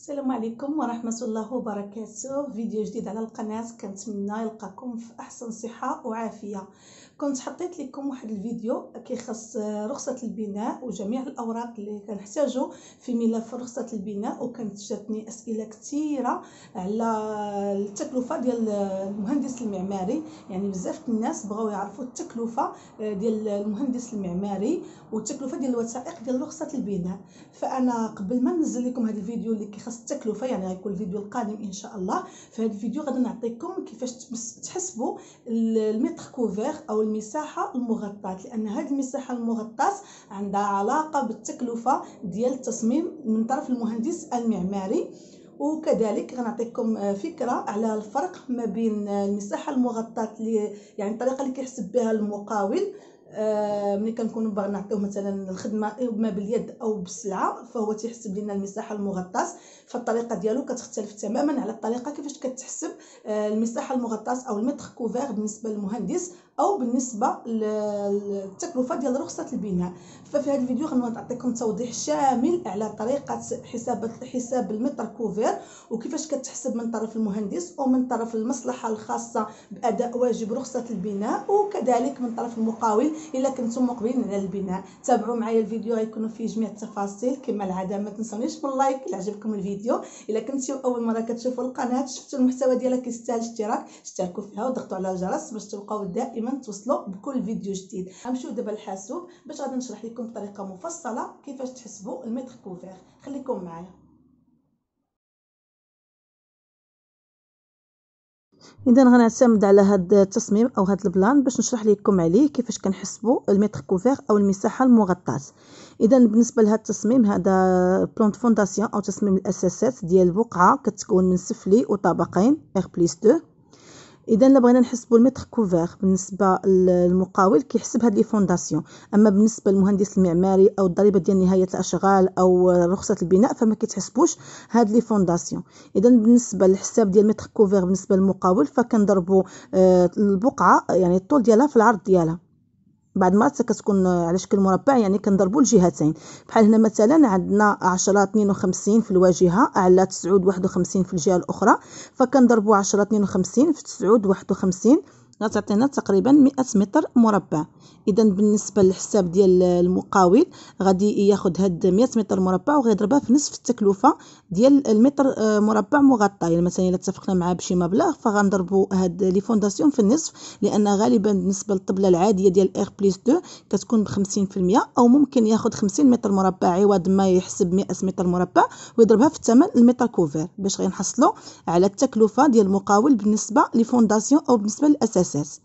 السلام عليكم ورحمة الله وبركاته فيديو جديد على القناة كنتمنى يلقاكم في أحسن صحة وعافية كنت حطيت لكم واحد الفيديو كيخص رخصة البناء وجميع الأوراق اللي كنحتاجو في ملف رخصة البناء وكانت جاتني أسئلة كثيرة على التكلفة ديال المهندس المعماري يعني بزاف الناس بغاو يعرفوا التكلفة ديال المهندس المعماري والتكلفة ديال الوثائق ديال رخصة البناء فأنا قبل ما ننزل لكم هذا الفيديو اللي كيخص خاص التكلفه يعني غيكون الفيديو القادم ان شاء الله في هذا الفيديو غادي نعطيكم كيفاش تحسبوا المتر كوفير او المساحه المغطاه لان هذه المساحه المغطاه عندها علاقه بالتكلفه ديال التصميم من طرف المهندس المعماري وكذلك غنعطيكم آه، فكره على الفرق ما بين آه، المساحه المغطاه يعني الطريقه اللي كيحسب بها المقاول آه، ملي كنكونوا باغيين نعطيو مثلا الخدمه اما باليد او بالسلعه فهو تيحسب لنا المساحه المغطاس فالطريقه ديالو كتختلف تماما على الطريقه كيفاش كتحسب آه، المساحه المغطاس او المتر كوفير بالنسبه للمهندس او بالنسبه للتكلفه ديال رخصه البناء ففي هذا الفيديو غنعطيكم توضيح شامل على طريقه حساب حساب المتر كوفير وكيفاش كتحسب من طرف المهندس ومن طرف المصلحه الخاصه باداء واجب رخصه البناء وكذلك من طرف المقاول الا كنتم مقبلين على البناء تابعوا معايا الفيديو غيكونوا فيه جميع التفاصيل كما العاده ما تنسونيش باللايك الا عجبكم الفيديو الا كنتي اول مره كتشوفوا القناه شفتوا المحتوى ديالها كيستاهل الاشتراك اشتركوا فيها وضغطوا على الجرس باش تبقاو دائما توصلوا بكل فيديو جديد غنمشيو دابا للحاسوب باش غادي نشرح لكم بطريقه مفصله كيفاش تحسبوا المتر كوفير خليكم معايا اذا غنعتمد على هذا التصميم او هذا البلان باش نشرح لكم عليه كيفاش كنحسبوا المتر كوفير او المساحه المغطاه اذا بالنسبه لهذا التصميم هذا بلان فونداسيون او تصميم الاساسات ديال البقعه كتكون من سفلي وطبقين ار بليس 2 اذا الا بغينا نحسبوا المتر كوفير بالنسبه للمقاول كيحسب هاد لي فونداسيون اما بالنسبه للمهندس المعماري او الضريبه ديال نهايه الاشغال او رخصه البناء فما كيتحسبوش هاد لي فونداسيون اذا بالنسبه للحساب ديال متر كوفير بالنسبه للمقاول فكنضربوا آه، البقعه يعني الطول ديالها في العرض ديالها بعد ما كتكون على شكل مربع يعني كنضربوا الجهتين بحال هنا مثلا عندنا 10 52 في الواجهه على 9 51 في الجهه الاخرى فكنضربوا 10 52 في 9 51 غتعطينا تقريبا 100 متر مربع اذا بالنسبه للحساب ديال المقاول غادي ياخذ هاد 100 متر مربع وغيضربها في نصف التكلفه ديال المتر آه، مربع مغطى يعني مثلا الا اتفقنا معاه بشي مبلغ فغنضربوا هاد لي فونداسيون في النصف لان غالبا بالنسبه للطبله العاديه ديال ار بليس 2 كتكون ب 50% او ممكن ياخذ 50 متر مربع عوض ما يحسب 100 متر مربع ويضربها في الثمن المتر كوفير باش غنحصلوا على التكلفه ديال المقاول بالنسبه لي فونداسيون او بالنسبه للاساس الأساس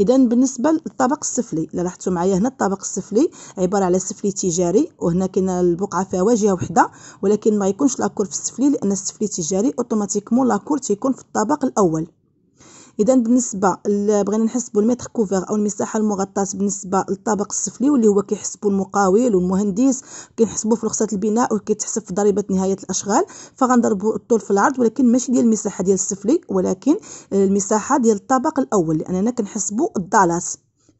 اذا بالنسبه للطبق السفلي لاحظتوا معايا هنا الطبق السفلي عباره على سفلي تجاري وهنا كاين البقعه فيها واجهه وحده ولكن ما يكونش لاكور في السفلي لان السفلي تجاري اوتوماتيكمون لاكور تيكون في الطبق الاول اذا بالنسبه بغينا نحسبوا المتر كوفير او المساحه المغطاه بالنسبه للطابق السفلي واللي هو كيحسبوا المقاول والمهندس كيحسبوا في رخصه البناء وكيتحسب في ضريبه نهايه الاشغال فغنضربوا الطول في العرض ولكن ماشي ديال المساحه ديال السفلي ولكن المساحه ديال الطابق الاول لاننا كنحسبوا الدالات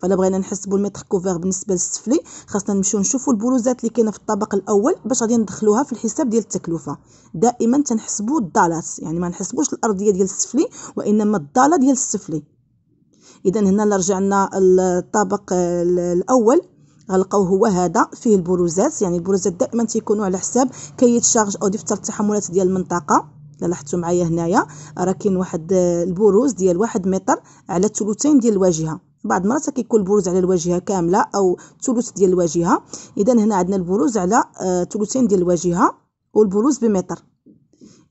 فلا بغينا نحسبوا المتر كوفير بالنسبه للسفلي خاصنا نمشيو نشوفوا البلوزات اللي كاينه في الطبق الاول باش غادي ندخلوها في الحساب ديال التكلفه دائما تنحسبوا الدالات يعني ما نحسبوش الارضيه ديال السفلي وانما الداله ديال السفلي اذا هنا اللي رجعنا الطابق الاول غنلقاو هو هذا فيه البروزات يعني البروزات دائما تيكونوا على حساب كيت شارج او دفتر التحملات ديال المنطقه لاحظتوا معايا هنايا راه كاين واحد البروز ديال واحد متر على ثلثين ديال الواجهه بعض المرات كيكون البروز على الواجهه كامله او ثلث ديال الواجهه اذا هنا عندنا البروز على آه، ثلثين ديال الواجهه والبروز بمتر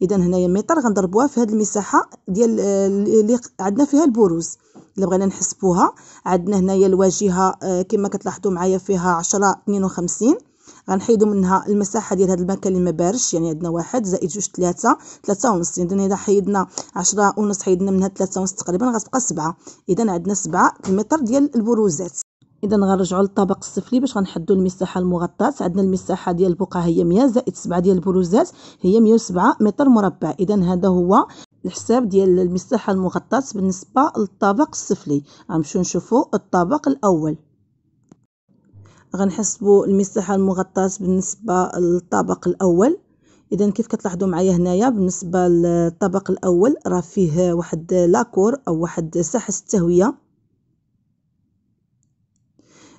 اذا هنايا متر غنضربوها في هذه المساحه ديال آه، اللي عندنا فيها البروز الا بغينا نحسبوها عندنا هنايا الواجهه آه، كما كتلاحظوا معايا فيها 10 52 غنحيدو منها المساحه ديال هاد المكان اللي ما يعني عندنا واحد زائد جوج ثلاثه ثلاثه ونص يعني اذا حيدنا عشرة ونص حيدنا منها ثلاثه ونص تقريبا غتبقى سبعه اذا عندنا سبعه المتر ديال البروزات اذا غنرجعو للطبق السفلي باش غنحدو المساحه المغطاه عندنا المساحه ديال البقعه هي مية زائد سبعة ديال البروزات هي مية وسبعة متر مربع اذا هذا هو الحساب ديال المساحه المغطاه بالنسبه للطبق السفلي غنمشيو نشوفو الطبق الاول غنحسبوا المساحه المغطاه بالنسبه للطبق الاول اذا كيف كتلاحظوا معايا هنايا بالنسبه للطبق الاول راه فيه واحد لاكور او واحد ساحه التهويه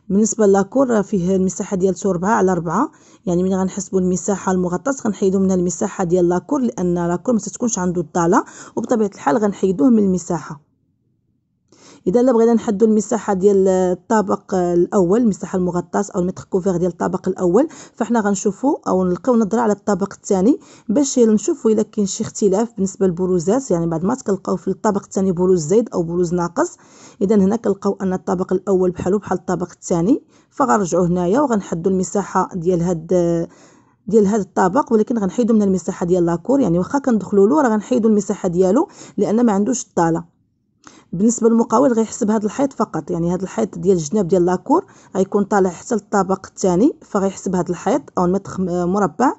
بالنسبه للاكور راه فيه المساحه ديال 4 على 4 يعني ملي غنحسبوا المساحه المغطاه غنحيدوا منها المساحه ديال لاكور لان لاكور ما تتكونش عنده الضاله وبطبيعه الحال غنحيدوه من المساحه اذا لا بغينا نحدوا المساحه ديال الطابق الاول المساحه المغطاه او المتر كوفير ديال الطابق الاول فاحنا غنشوفوا او نلقاو نظره على الطابق الثاني باش نشوفوا الا كاين شي اختلاف بالنسبه للبروزات يعني بعد ما تلقاو في الطابق الثاني بروز زايد او بروز ناقص اذا هنا كنلقاو ان الطابق الاول بحالو بحال الطابق الثاني فغنرجعوا هنايا وغنحدوا المساحه ديال هاد ديال هذا الطابق ولكن غنحيدو من المساحه ديال لاكور يعني واخا كندخلوا له راه غنحيدو المساحه ديالو لان ما عندوش الطاله بالنسبه للمقاول غيحسب هذا الحيط فقط يعني هذا الحيط ديال الجناب ديال لاكور غيكون طالع حتى للطابق الثاني فغيحسب هذا الحيط او المتر مربع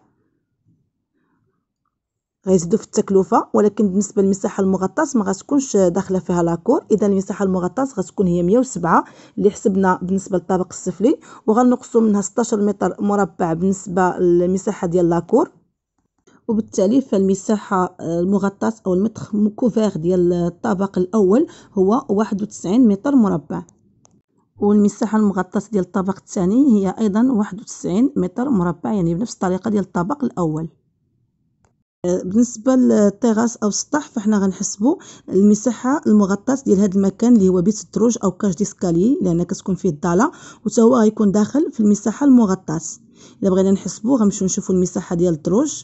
غيزيدو في التكلفه ولكن بالنسبه للمساحه المغطاس ما غتكونش داخله فيها لاكور اذا المساحه المغطاس غتكون هي 107 اللي حسبنا بالنسبه للطابق السفلي وغنقصوا منها 16 متر مربع بالنسبه للمساحه ديال لاكور وبالتالي فالمساحة آه، المغطاة أو المتخ كوفير ديال الطابق الأول هو واحد وتسعين متر مربع والمساحة المغطاة ديال الطابق الثاني هي أيضا واحد وتسعين متر مربع يعني بنفس الطريقة ديال الطابق الأول آه، بالنسبه للتغاس او السطح فحنا غنحسبو المساحه المغطاه ديال هاد المكان اللي هو بيت الدروج او كاش ديسكالي لان كتكون فيه الضاله وتاهو غيكون داخل في المساحه المغطاه الا بغينا نحسبو غنمشيو نشوفو المساحه ديال الدروج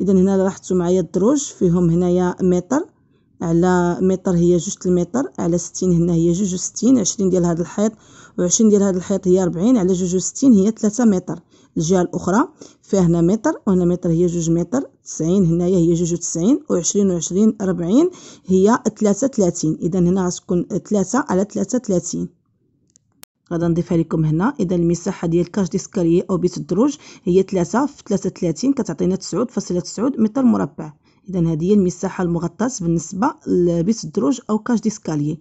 إذا هنا لاحظتوا معايا الدروج فيهم هنايا متر على متر هي جوج المتر على ستين هنا هي جوج وستين عشرين ديال هاد الحيط وعشرين ديال هاد الحيط هي ربعين على جوج وستين هي تلاتة متر الجهة الأخرى فيها هنا متر وهنا متر هي جوج متر تسعين هنايا هي جوج وتسعين وعشرين وعشرين ربعين هي تلاتة تلاتين إذا هنا غتكون تلاتة على تلاتة تلاتين غادي نضيفها لكم هنا اذا المساحه ديال كاش ديسكاليي او بيت الدروج هي 3 في 33 كتعطينا 9.9 متر مربع اذا هذه هي المساحه المغطاه بالنسبه لبيت الدروج او كاش ديسكاليي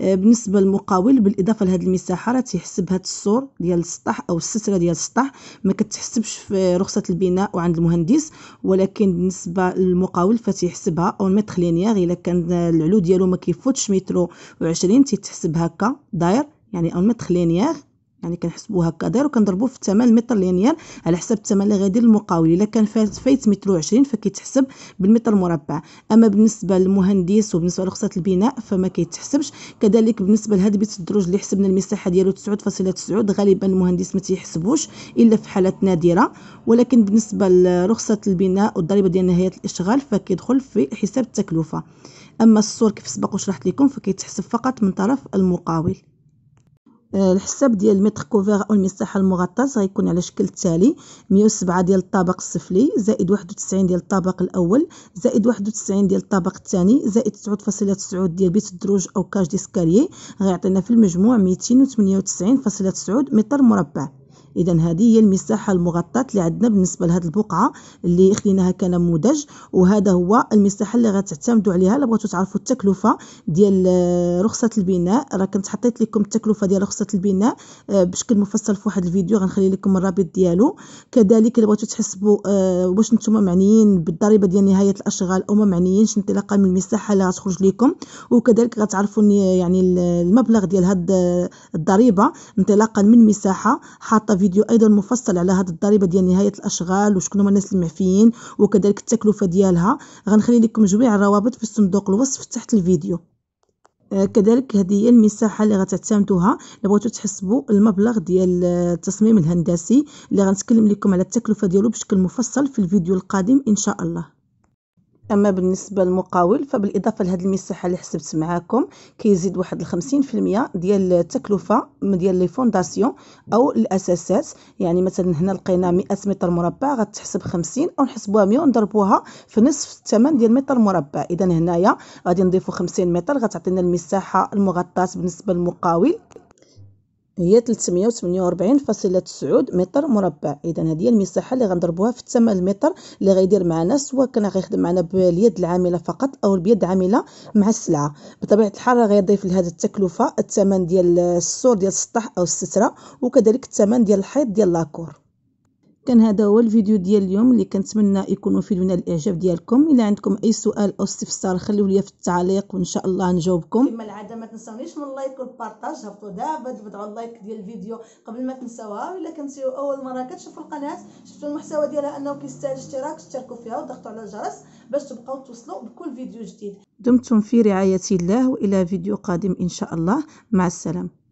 آه، بالنسبه للمقاول بالاضافه لهذه المساحه راه تيحسب هذا السور ديال السطح او الستره ديال السطح ما كتحسبش في رخصه البناء وعند المهندس ولكن بالنسبه للمقاول فتيحسبها او المتر لينيير الا كان العلو ديالو ما كيفوتش متر و20 تيتحسب هكا داير يعني اول متر لينيير يعني كنحسبو هكا داير وكنضربو في الثمن المتر لينيير على حسب الثمن اللي غادي المقاول الا كان فايت متر و20 فكيتحسب بالمتر المربع اما بالنسبه للمهندس وبالنسبه لرخصه البناء فما كيتحسبش كذلك بالنسبه لهاد بيت الدروج اللي حسبنا المساحه ديالو 9.9 غالبا المهندس ما تيحسبوش الا في حالات نادره ولكن بالنسبه لرخصه البناء والضريبه ديال نهايه الاشغال فكيدخل في حساب التكلفه اما السور كيف سبق وشرحت لكم فكيتحسب فقط من طرف المقاول آه، الحساب ديال المتر كوفير او المساحه المغطاه غيكون على شكل التالي 107 ديال الطابق السفلي زائد 91 ديال الطابق الاول زائد 91 ديال الطابق الثاني زائد 9.9 ديال بيت الدروج او كاج ديسكاليي غيعطينا في المجموع 298.9 متر مربع اذا هذه هي المساحه المغطاه اللي عندنا بالنسبه لهذه البقعه اللي خليناها كنموذج وهذا هو المساحه اللي غتعتمدوا عليها الا بغيتوا تعرفوا التكلفه ديال آه، رخصه البناء راه كنت حطيت لكم التكلفه ديال رخصه البناء آه، بشكل مفصل في واحد الفيديو غنخلي لكم الرابط ديالو كذلك الا بغيتوا تحسبوا آه، واش نتوما معنيين بالضريبه ديال نهايه الاشغال او ما معنيينش انطلاقا من المساحه اللي غتخرج لكم وكذلك غتعرفوا يعني المبلغ ديال هاد الضريبه انطلاقا من مساحه حاطه فيديو أيضا مفصل على هذه الضريبة ديال نهاية الأشغال وشكون هما الناس المعفيين وكذلك التكلفة ديالها غنخلي لكم جميع الروابط في صندوق الوصف تحت الفيديو آه، كذلك هذه هي المساحه اللي غتعتمدوها الا بغيتو تحسبوا المبلغ ديال التصميم آه، الهندسي اللي غنتكلم لكم على التكلفه ديالو بشكل مفصل في الفيديو القادم ان شاء الله اما بالنسبه للمقاول فبالاضافه لهاد المساحه اللي حسبت معاكم كيزيد واحد 50% ديال التكلفه ديال لي فونداسيون او الاساسات يعني مثلا هنا لقينا 100 متر مربع غتحسب 50 او نحسبوها 100 ونضربوها في نصف الثمن ديال متر مربع اذا هنايا غادي نضيفو 50 متر غتعطينا المساحه المغطاه بالنسبه للمقاول هي فاصلة تسعود متر مربع اذا هذه المساحه اللي غنضربوها في الثمن المتر اللي غيدير معنا سواء كان غيخدم معنا باليد العامله فقط او البيد العامله مع السلعه بطبيعه الحال غيضيف لهذا التكلفه الثمن ديال السور ديال السطح او الستره وكذلك الثمن ديال الحيط ديال لاكور كان هذا هو الفيديو ديال اليوم اللي كنتمنى يكون من الاعجاب ديالكم الا عندكم اي سؤال او استفسار خليوه ليا في التعليق وان شاء الله نجاوبكم كما العاده ما تنساونيش من اللايك والبارطاج هبطوا دابا تبعوا اللايك ديال الفيديو قبل ما تنساوها الا كنتو اول مره كتشوفوا القناه شفتوا المحتوى ديالها انه كيستاهل الاشتراك اشتركوا فيها وضغطوا على الجرس باش تبقاو توصلوا بكل فيديو جديد دمتم في رعايه الله والى فيديو قادم ان شاء الله مع السلامه